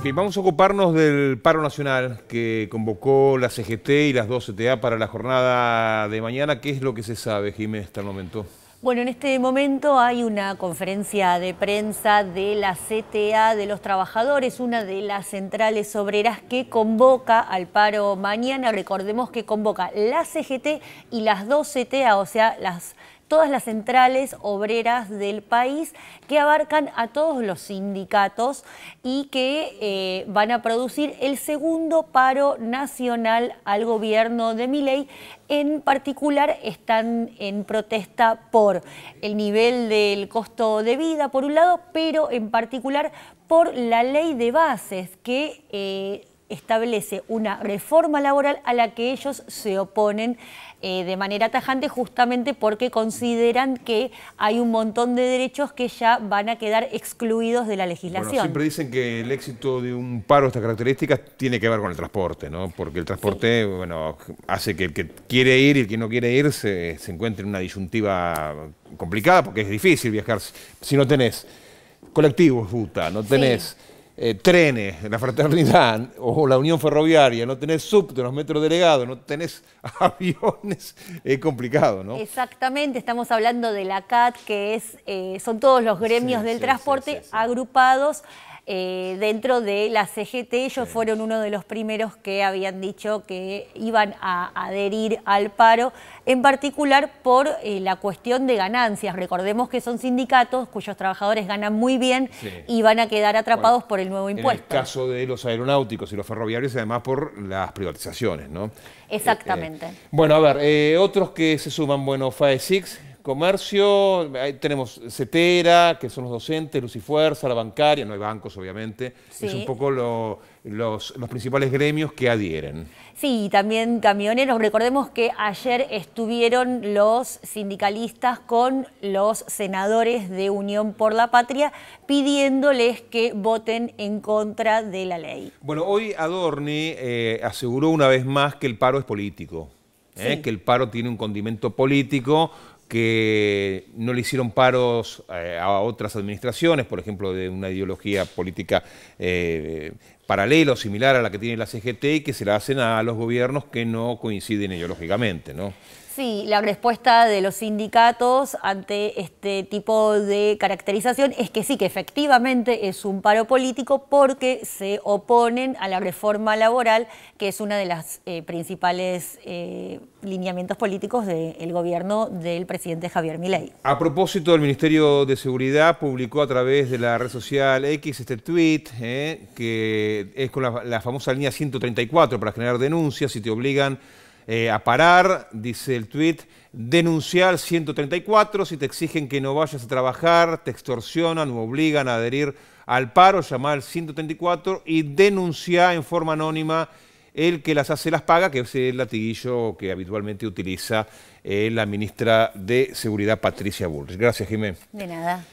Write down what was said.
Bien, vamos a ocuparnos del paro nacional que convocó la CGT y las dos CTA para la jornada de mañana. ¿Qué es lo que se sabe, Jiménez, hasta el momento? Bueno, en este momento hay una conferencia de prensa de la CTA de los trabajadores, una de las centrales obreras que convoca al paro mañana. Recordemos que convoca la CGT y las dos CTA, o sea, las todas las centrales obreras del país que abarcan a todos los sindicatos y que eh, van a producir el segundo paro nacional al gobierno de Miley. En particular están en protesta por el nivel del costo de vida, por un lado, pero en particular por la ley de bases que... Eh, establece una reforma laboral a la que ellos se oponen eh, de manera tajante justamente porque consideran que hay un montón de derechos que ya van a quedar excluidos de la legislación. siempre dicen que el éxito de un paro de estas características tiene que ver con el transporte, ¿no? Porque el transporte, bueno, hace que el que quiere ir y el que no quiere ir se, encuentre en una disyuntiva complicada porque es difícil viajar si no tenés colectivos, ruta, no tenés... Eh, trenes, la fraternidad o la unión ferroviaria, no tenés subte, los metros delegado, no tenés aviones, es complicado, ¿no? Exactamente, estamos hablando de la CAT, que es, eh, son todos los gremios del transporte agrupados eh, dentro de la CGT. Ellos fueron uno de los primeros que habían dicho que iban a adherir al paro, en particular por eh, la cuestión de ganancias. Recordemos que son sindicatos cuyos trabajadores ganan muy bien y van a quedar atrapados por el nuevo impuesto. En el caso de los aeronáuticos y los ferroviarios, además por las privatizaciones, ¿no? Eh, Exactamente. bueno, a ver, otros que se suman, bueno, FAE 6 comercio, tenemos CETERA, que son los docentes, Luz la bancaria, no hay bancos obviamente, es un poco los, principales gremios que adhieren. Sí, y también camioneros. Recordemos que ayer estuvieron los sindicalistas con los senadores de Unión por la Patria pidiéndoles que voten en contra de la ley. Bueno, hoy Adorni eh, aseguró una vez más que el paro es político. ¿eh? que el paro tiene un condimento político que no le hicieron paros eh, a otras administraciones, por ejemplo, de una ideología política eh, paralela o similar a la que tiene la CGT y que se la hacen a los gobiernos que no coinciden ideológicamente, ¿no? Sí, la respuesta de los sindicatos ante este tipo de caracterización es que sí, que efectivamente es un paro político porque se oponen a la reforma laboral, que es una de las eh, principales eh, lineamientos políticos del gobierno del presidente Javier Milei. A propósito, el Ministerio de Seguridad publicó a través de la red social X este tweet eh, que es con la, la famosa línea 134 para generar denuncias y te obligan eh, a parar, dice el tuit, denunciar 134, si te exigen que no vayas a trabajar, te extorsionan o obligan a adherir al paro, llamar al 134 y denunciar en forma anónima el que las hace las paga, que es el latiguillo que habitualmente utiliza eh, la ministra de Seguridad, Patricia Bullrich. Gracias, Jiménez. De nada.